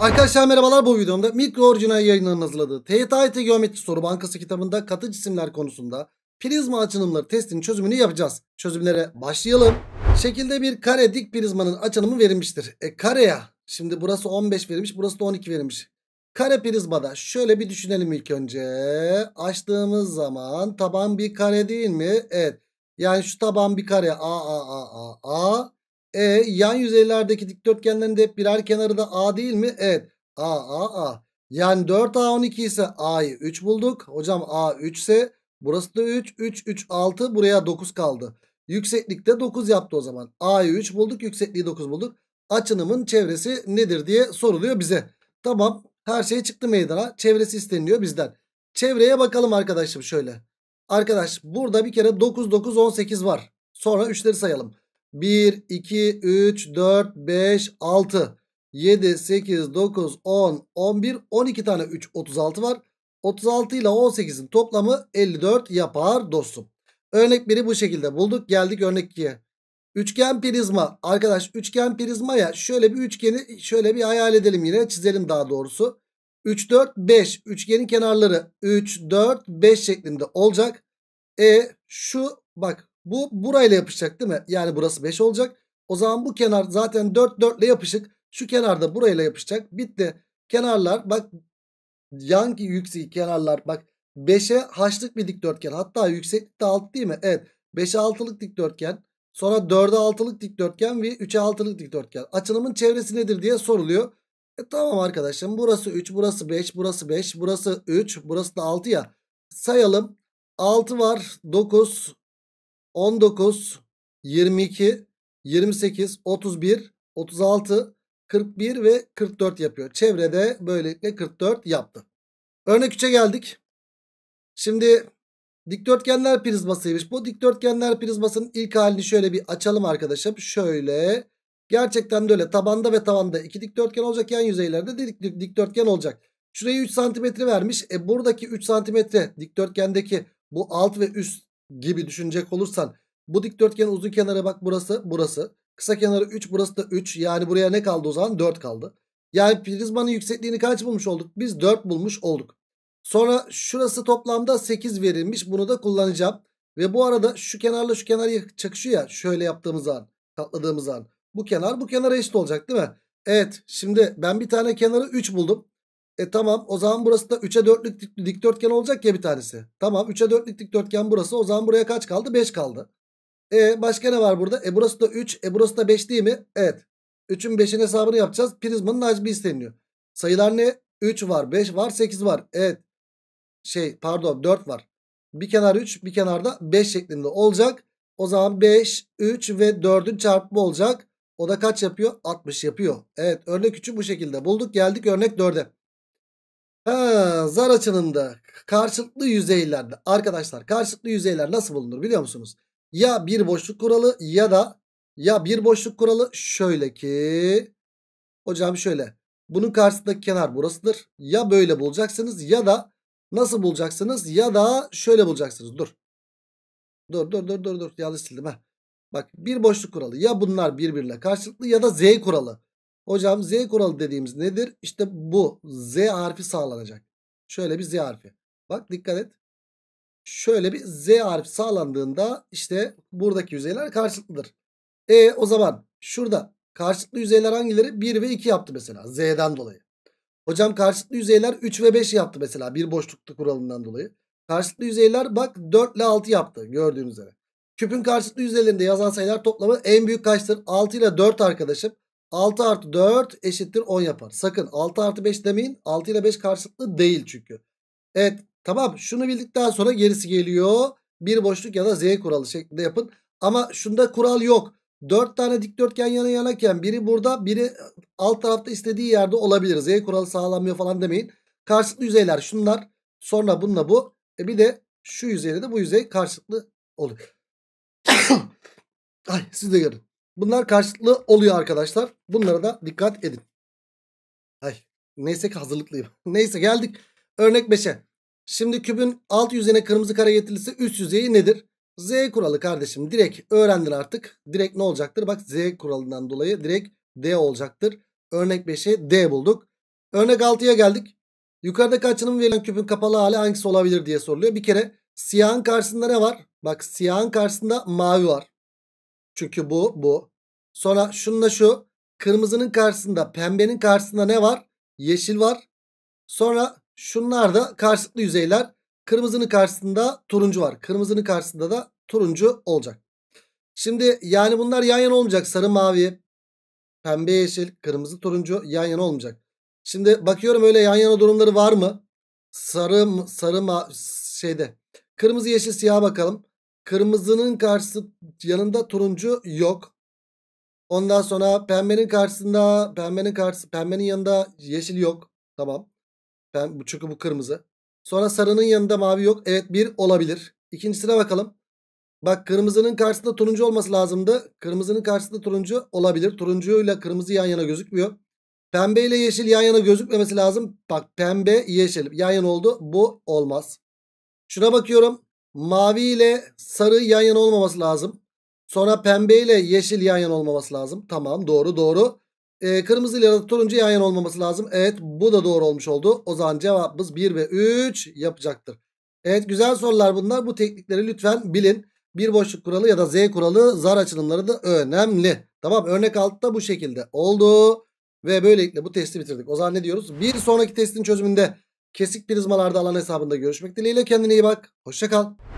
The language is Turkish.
Arkadaşlar merhabalar bu videomda Mikro Orijinal yayınlarının hazırladığı TYT Geometri Soru Bankası kitabında katı cisimler konusunda prizma açınımları testinin çözümünü yapacağız. Çözümlere başlayalım. Şekilde bir kare dik prizmanın açınımı verilmiştir. E kareye şimdi burası 15 verilmiş burası da 12 verilmiş. Kare prizmada şöyle bir düşünelim ilk önce. Açtığımız zaman taban bir kare değil mi? Evet. Yani şu taban bir kare a a a a a e yan yüzeylerdeki dikdörtgenlerin de hep birer kenarı da A değil mi? Evet. A A A. Yani 4A12 ise A'yı 3 bulduk. Hocam A 3 ise burası da 3. 3 3 6 buraya 9 kaldı. Yükseklikte 9 yaptı o zaman. A'yı 3 bulduk. Yüksekliği 9 bulduk. Açınımın çevresi nedir diye soruluyor bize. Tamam her şey çıktı meydana. Çevresi isteniliyor bizden. Çevreye bakalım arkadaşım şöyle. Arkadaş burada bir kere 9 9 18 var. Sonra 3'leri sayalım. 1, 2, 3, 4, 5, 6, 7, 8, 9, 10, 11, 12 tane 3, 36 var. 36 ile 18'in toplamı 54 yapar dostum. Örnek 1'i bu şekilde bulduk. Geldik örnek 2'ye. Üçgen prizma. Arkadaş üçgen prizma ya şöyle bir üçgeni şöyle bir hayal edelim yine çizelim daha doğrusu. 3, 4, 5. Üçgenin kenarları 3, 4, 5 şeklinde olacak. E şu bak bu burayla yapışacak değil mi? Yani burası 5 olacak. O zaman bu kenar zaten 4 4 ile yapışık. Şu kenar da burayla yapışacak. Bitti. Kenarlar bak yan yüksek kenarlar bak 5'e haçlık bir dikdörtgen. Hatta yükseklik de 6 değil mi? Evet. 5'e 6'lık dikdörtgen. Sonra 4'e 6'lık dikdörtgen ve 3'e 6'lık dikdörtgen. Açılımın çevresi nedir diye soruluyor. E tamam arkadaşlar, Burası 3, burası 5, burası 5, burası 3, burası da 6 ya. Sayalım. 6 var, 9, 19, 22, 28, 31, 36, 41 ve 44 yapıyor. Çevrede böylelikle 44 yaptı. Örnek 3'e geldik. Şimdi dikdörtgenler prizmasıymış. Bu dikdörtgenler prizmasının ilk halini şöyle bir açalım arkadaşım. Şöyle gerçekten de öyle tabanda ve tavanda iki dikdörtgen olacak. Yan yüzeylerde de dik, dikdörtgen olacak. Şurayı 3 santimetre vermiş. E buradaki 3 santimetre dikdörtgendeki bu alt ve üst gibi düşünecek olursan bu dikdörtgen uzun kenara bak burası burası. Kısa kenarı 3 burası da 3. Yani buraya ne kaldı o zaman? 4 kaldı. Yani prizmanın yüksekliğini kaç bulmuş olduk? Biz 4 bulmuş olduk. Sonra şurası toplamda 8 verilmiş. Bunu da kullanacağım. Ve bu arada şu kenarla şu kenar çakışıyor ya. Şöyle yaptığımız an, Katladığımız an, Bu kenar bu kenara eşit olacak değil mi? Evet. Şimdi ben bir tane kenarı 3 buldum. E tamam o zaman burası da 3'e 4'lük dikdörtgen olacak ya bir tanesi. Tamam 3'e 4'lük dikdörtgen burası. O zaman buraya kaç kaldı? 5 kaldı. E başka ne var burada? E burası da 3. E burası da 5 değil mi? Evet. 3'ün 5'in hesabını yapacağız. Prizmanın hacmi isteniyor. Sayılar ne? 3 var, 5 var, 8 var. Evet. Şey pardon 4 var. Bir kenar 3 bir kenarda 5 şeklinde olacak. O zaman 5, 3 ve 4'ün çarpımı olacak. O da kaç yapıyor? 60 yapıyor. Evet örnek 3'ü bu şekilde bulduk. Geldik örnek 4'e. Ha, zar açılımda karşılıklı yüzeylerde arkadaşlar karşılıklı yüzeyler nasıl bulunur biliyor musunuz? Ya bir boşluk kuralı ya da ya bir boşluk kuralı şöyle ki hocam şöyle bunun karşısındaki kenar burasıdır. Ya böyle bulacaksınız ya da nasıl bulacaksınız ya da şöyle bulacaksınız. Dur. Dur dur dur dur dur yanlış sildim ha. Bak bir boşluk kuralı ya bunlar birbirine karşılıklı ya da z kuralı. Hocam Z kuralı dediğimiz nedir? İşte bu Z harfi sağlanacak. Şöyle bir Z harfi. Bak dikkat et. Şöyle bir Z harfi sağlandığında işte buradaki yüzeyler karşılıklıdır. E o zaman şurada karşılıklı yüzeyler hangileri? 1 ve 2 yaptı mesela Z'den dolayı. Hocam karşılıklı yüzeyler 3 ve 5 yaptı mesela bir boşluklu kuralından dolayı. Karşılıklı yüzeyler bak 4 ile 6 yaptı gördüğünüz üzere. Küpün karşılıklı yüzeylerinde yazan sayılar toplamı en büyük kaçtır? 6 ile 4 arkadaşım. 6 artı 4 eşittir 10 yapar. Sakın 6 artı 5 demeyin. 6 ile 5 karşılıklı değil çünkü. Evet tamam şunu bildikten sonra gerisi geliyor. Bir boşluk ya da z kuralı şeklinde yapın. Ama şunda kural yok. 4 tane dikdörtgen yana yanaken, biri burada biri alt tarafta istediği yerde olabilir. Z kuralı sağlanmıyor falan demeyin. Karşılıklı yüzeyler şunlar. Sonra bununla bu. E bir de şu yüzeyle de bu yüzey karşılıklı olur. Ay siz de görün. Bunlar karşılıklı oluyor arkadaşlar. Bunlara da dikkat edin. Ay neyse ki hazırlıklıyım. neyse geldik örnek 5'e. Şimdi kübün alt yüzeyine kırmızı kare getirilirse üst yüzeyi nedir? Z kuralı kardeşim direkt öğrendin artık. Direkt ne olacaktır? Bak Z kuralından dolayı direkt D olacaktır. Örnek 5'e D bulduk. Örnek 6'ya geldik. Yukarıdaki açınım verilen küpün kapalı hali hangisi olabilir diye soruluyor. Bir kere siyahın karşısında ne var? Bak siyahın karşısında mavi var. Çünkü bu bu. Sonra şununla şu. Kırmızının karşısında pembenin karşısında ne var? Yeşil var. Sonra şunlar da karşılıklı yüzeyler. Kırmızının karşısında turuncu var. Kırmızının karşısında da turuncu olacak. Şimdi yani bunlar yan yana olmayacak. Sarı mavi, pembe yeşil, kırmızı turuncu yan yana olmayacak. Şimdi bakıyorum öyle yan yana durumları var mı? Sarı sarı ma şeyde. Kırmızı yeşil siyah bakalım. Kırmızının karşısı yanında turuncu yok. Ondan sonra pembenin karşısında pembenin karşısı pembenin yanında yeşil yok. Tamam. Ben, çünkü bu kırmızı. Sonra sarının yanında mavi yok. Evet bir olabilir. İkincisine bakalım. Bak kırmızının karşısında turuncu olması lazımdı. Kırmızının karşısında turuncu olabilir. Turuncuyla kırmızı yan yana gözükmüyor. Pembe ile yeşil yan yana gözükmemesi lazım. Bak pembe yeşil yan yana oldu. Bu olmaz. Şuna bakıyorum. Mavi ile sarı yan yana olmaması lazım. Sonra pembe ile yeşil yan yana olmaması lazım. Tamam doğru doğru. E, kırmızı ile turuncu yan yana olmaması lazım. Evet bu da doğru olmuş oldu. O zaman cevabımız 1 ve 3 yapacaktır. Evet güzel sorular bunlar. Bu teknikleri lütfen bilin. Bir boşluk kuralı ya da Z kuralı zar açılımları da önemli. Tamam örnek altta bu şekilde oldu. Ve böylelikle bu testi bitirdik. O zaman ne diyoruz? Bir sonraki testin çözümünde Kesik prizmalarda alan hesabında görüşmek dileğiyle kendine iyi bak. Hoşçakal.